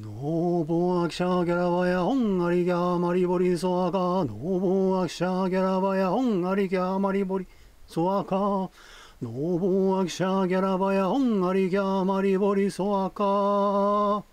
ノーボーアキシャギャラバヤオンアリギャマリボリソアカノーボーアキシャギャラバヤオンアリギャマリボリソアカノーボーアキシャギャラバヤオンアリギャマリボリソアカ